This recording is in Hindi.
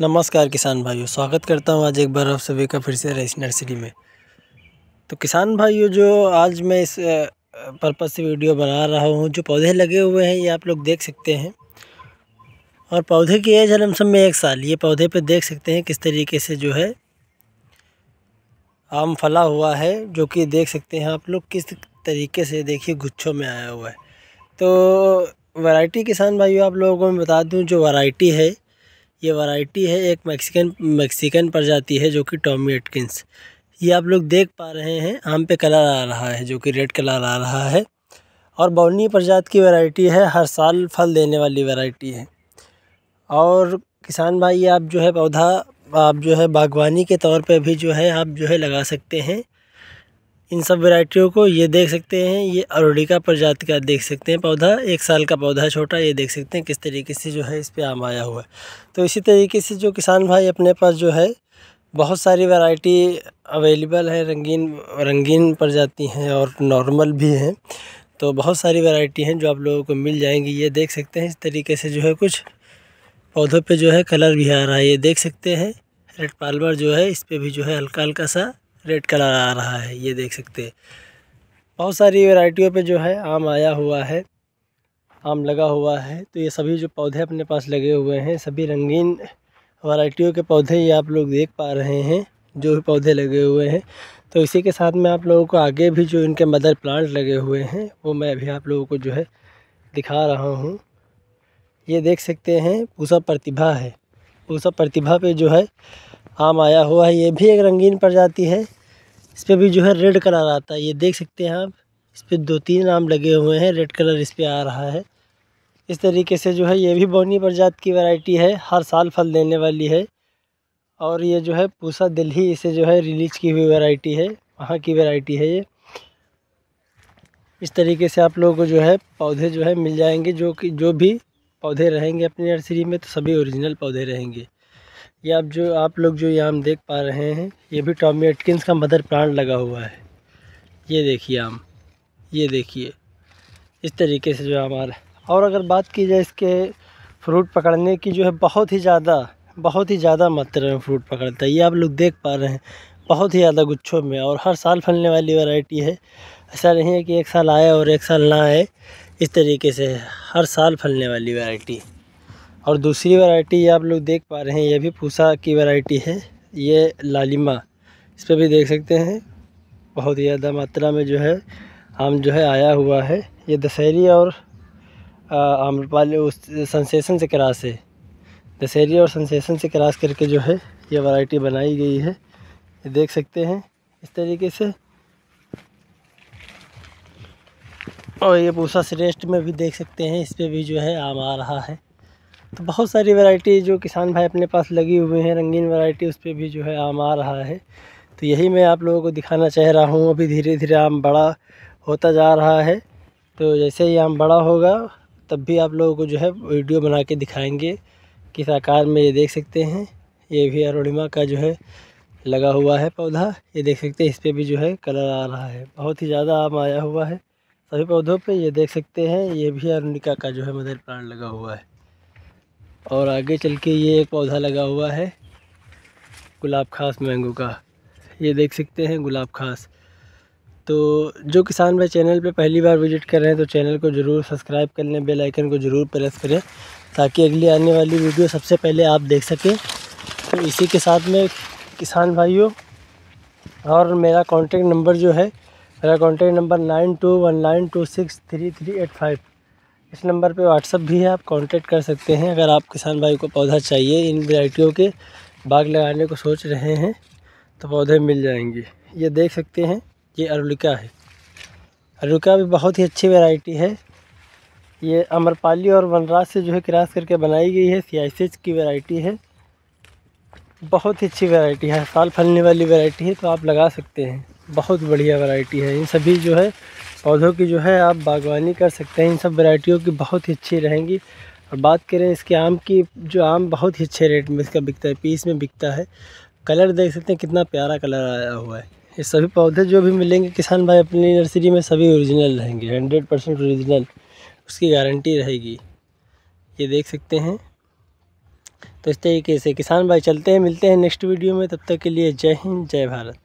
नमस्कार किसान भाइयों स्वागत करता हूं आज एक बार आप सभी का फिर से रईस नर्सरी में तो किसान भाइयों जो आज मैं इस पर्पज़ से वीडियो बना रहा हूं जो पौधे लगे हुए हैं ये आप लोग देख सकते हैं और पौधे की एज है सब में एक साल ये पौधे पे देख सकते हैं किस तरीके से जो है आम फला हुआ है जो कि देख सकते हैं आप लोग किस तरीके से देखिए गुच्छों में आया हुआ है तो वैरायटी किसान भाइयों आप लोगों को मैं बता दूं जो वैरायटी है ये वैरायटी है एक मैक्सिकन मेक्सिकन प्रजाति है जो कि टॉमी एटकिंस ये आप लोग देख पा रहे हैं आम पे कलर आ रहा है जो कि रेड कलर आ रहा है और बौनी प्रजाति की वैरायटी है हर साल फल देने वाली वैरायटी है और किसान भाई आप जो है पौधा आप जो है बागवानी के तौर पे भी जो है आप जो है लगा सकते हैं इन सब वेराइटियों को ये देख सकते हैं ये अरोडिका प्रजाति का देख सकते हैं पौधा एक साल का पौधा है छोटा ये देख सकते हैं किस तरीके से जो है इस पर आम आया हुआ है तो इसी तरीके से जो किसान भाई अपने पास जो है बहुत सारी वैरायटी अवेलेबल है रंगीन रंगीन प्रजाति हैं और नॉर्मल भी हैं तो बहुत सारी वैरायटी हैं जो आप लोगों को मिल जाएंगी ये देख सकते हैं इस तरीके से जो है कुछ पौधों पे जो है कलर भी आ रहा है ये देख सकते हैं रेड पाल्वर जो है इस पर भी जो है हल्का हल्का सा रेड कलर आ रहा है ये देख सकते हैं बहुत सारी वैरायटियों पे जो है आम आया हुआ है आम लगा हुआ है तो ये सभी जो पौधे अपने पास लगे हुए हैं सभी रंगीन वैरायटियों के पौधे ये आप लोग देख पा रहे हैं जो भी पौधे लगे हुए हैं तो इसी के साथ में आप लोगों को आगे भी जो इनके मदर प्लांट लगे हुए हैं वो मैं अभी आप लोगों को जो है दिखा रहा हूँ ये देख सकते हैं पूसा प्रतिभा है पूसा प्रतिभा पे जो है आम आया हुआ है ये भी एक रंगीन प्रजाति है इस पर भी जो है रेड कलर आता है ये देख सकते हैं आप इस पर दो तीन नाम लगे हुए हैं रेड कलर इस पर आ रहा है इस तरीके से जो है ये भी बौनी प्रजात की वैरायटी है हर साल फल देने वाली है और ये जो है पूसा दिल्ली इसे जो है रिलीज की हुई वैरायटी है वहाँ की वैरायटी है ये इस तरीके से आप लोगों को जो है पौधे जो है मिल जाएंगे जो कि जो भी पौधे रहेंगे अपनी नर्सरी में तो सभी ओरिजिनल पौधे रहेंगे ये आप जो आप लोग जो यहाँ देख पा रहे हैं ये भी टॉमी एटकिंस का मदर प्लांट लगा हुआ है ये देखिए आम ये देखिए इस तरीके से जो हमारा और अगर बात की जाए इसके फ्रूट पकड़ने की जो है बहुत ही ज़्यादा बहुत ही ज़्यादा मात्रा में फ्रूट पकड़ता है ये आप लोग देख पा रहे हैं बहुत ही ज़्यादा गुच्छों में और हर साल फलने वाली वैरायटी है ऐसा नहीं है कि एक साल आए और एक साल ना आए इस तरीके से हर साल फलने वाली वैरायटी और दूसरी वैरायटी ये आप लोग देख पा रहे हैं ये भी पूसा की वैरायटी है ये लालिमा इस पर भी देख सकते हैं बहुत ही ज़्यादा मात्रा में जो है आम जो है आया हुआ है ये दशहरी और आम्रपाली उस सनसेसन से क्रास है दशहरी और सनसेसन से क्रास करके जो है ये वैरायटी बनाई गई है ये देख सकते हैं इस तरीके से और ये पूसा श्रेष्ठ में भी देख सकते हैं इस पर भी जो है आम आ रहा है तो बहुत सारी वैरायटी जो किसान भाई अपने पास लगी हुए हैं रंगीन वैरायटी उस पर भी जो है आम आ रहा है तो यही मैं आप लोगों को दिखाना चाह रहा हूँ अभी धीरे धीरे आम बड़ा होता जा रहा है तो जैसे ही आम बड़ा होगा तब भी आप लोगों को जो है वीडियो बना के दिखाएँगे किस आकार में ये देख सकते हैं ये भी अरुणिमा का जो है लगा हुआ है पौधा ये देख सकते हैं इस पर भी जो है कलर आ रहा है बहुत ही ज़्यादा आम आया हुआ है सभी पौधों पे ये देख सकते हैं ये भी अरुणिका का जो है मदर प्लांट लगा हुआ है और आगे चल के ये एक पौधा लगा हुआ है गुलाब खास मैंगो का ये देख सकते हैं गुलाब खास तो जो किसान भाई चैनल पे पहली बार विजिट कर रहे हैं तो चैनल को ज़रूर सब्सक्राइब कर लें बेल आइकन को ज़रूर प्रेस करें ताकि अगली आने वाली वीडियो सबसे पहले आप देख सकें तो इसी के साथ में किसान भाइयों और मेरा कॉन्टेक्ट नंबर जो है मेरा contact number nine two one nine two six three three eight five इस नंबर पे व्हाट्सअप भी है आप कांटेक्ट कर सकते हैं अगर आप किसान भाई को पौधा चाहिए इन वैरायटियों के बाग लगाने को सोच रहे हैं तो पौधे मिल जाएंगे ये देख सकते हैं ये अरुलिका है अरुलिका भी बहुत ही अच्छी वेराइटी है ये अमरपाली और वनराज से जो है क्रास करके बनाई गई है सी की वेराइटी है बहुत ही अच्छी वेराइटी है साल फलने वाली वेराइटी है तो आप लगा सकते हैं बहुत बढ़िया वेराइटी है इन सभी जो है पौधों की जो है आप बागवानी कर सकते हैं इन सब वैरायटियों की बहुत ही अच्छी रहेंगी और बात करें इसके आम की जो आम बहुत ही अच्छे रेट में इसका बिकता है पीस में बिकता है कलर देख सकते हैं कितना प्यारा कलर आया हुआ है ये सभी पौधे जो भी मिलेंगे किसान भाई अपनी नर्सरी में सभी ओरिजिनल रहेंगे हंड्रेड परसेंट औरिजिनल उसकी गारंटी रहेगी ये देख सकते हैं तो इस तरीके से किसान भाई चलते हैं मिलते हैं नेक्स्ट वीडियो में तब तक के लिए जय हिंद जय भारत